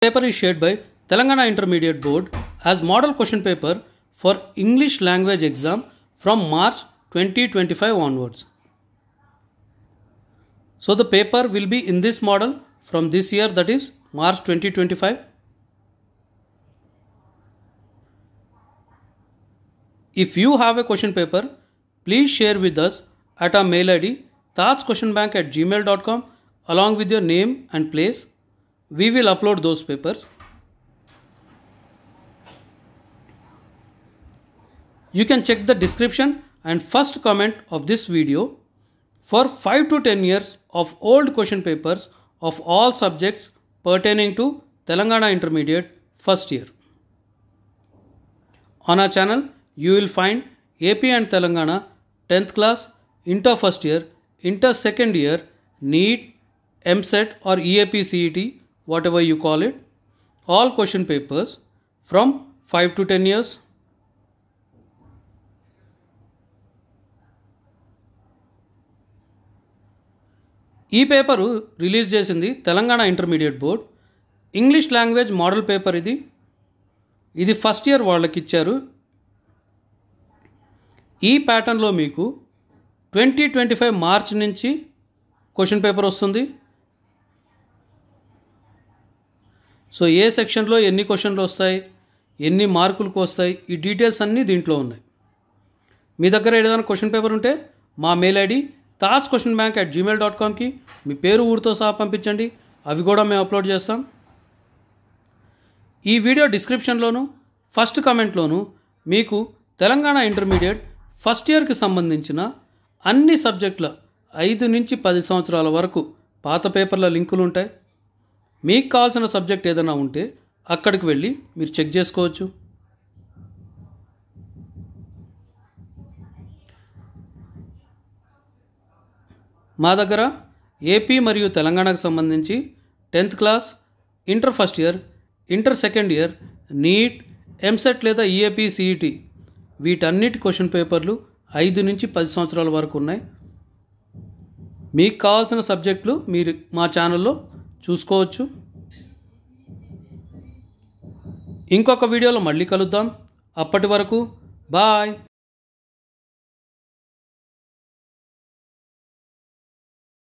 paper is shared by Telangana Intermediate Board as model question paper for English language exam from March 2025 onwards. So the paper will be in this model from this year that is March 2025. If you have a question paper, please share with us at our mail id tatsquestionbank at gmail.com along with your name and place we will upload those papers you can check the description and first comment of this video for 5 to 10 years of old question papers of all subjects pertaining to Telangana Intermediate first year. On our channel, you will find AP and Telangana 10th class, Inter first year, Inter second year, NEET, MSET or EAP CET whatever you call it, all question papers from 5 to 10 years. ఈ paper release చేసింది Telangana intermediate board English language model paper ఇది ఇది first year వాళ్ళకి ఇచ్చారు ఈ ప్యాటర్న్లో మీకు twenty twenty five March నుంచి క్వశ్చన్ పేపర్ వస్తుంది సో ఏ సెక్షన్లో ఎన్ని క్వశ్చన్లు వస్తాయి ఎన్ని మార్కులకు వస్తాయి ఈ డీటెయిల్స్ అన్నీ దీంట్లో ఉన్నాయి మీ దగ్గర ఏదైనా క్వశ్చన్ పేపర్ ఉంటే మా mail ID Taj question bank at Gmail dot కామ్కి మీ పేరు ఊరితో సహా పంపించండి అవి కూడా మేము అప్లోడ్ చేస్తాం ఈ వీడియో డిస్క్రిప్షన్లోను ఫస్ట్ కామెంట్లోను మీకు తెలంగాణ ఇంటర్మీడియట్ ఫస్ట్ ఇయర్కి సంబంధించిన అన్ని సబ్జెక్టుల ఐదు నుంచి పది సంవత్సరాల వరకు పాత పేపర్ల లింకులు ఉంటాయి మీకు కావాల్సిన సబ్జెక్ట్ ఏదైనా ఉంటే అక్కడికి వెళ్ళి మీరు చెక్ చేసుకోవచ్చు మా దగ్గర ఏపీ మరియు తెలంగాణకు సంబంధించి tenth class inter first year inter second year NEET EAMCET లేదా ఈఏపీ సిఈటి వీటన్నిటి క్వశ్చన్ పేపర్లు ఐదు నుంచి పది సంవత్సరాల వరకు ఉన్నాయి మీకు కావాల్సిన సబ్జెక్టులు మీరు మా ఛానల్లో చూసుకోవచ్చు ఇంకొక వీడియోలో మళ్ళీ కలుద్దాం అప్పటి వరకు బాయ్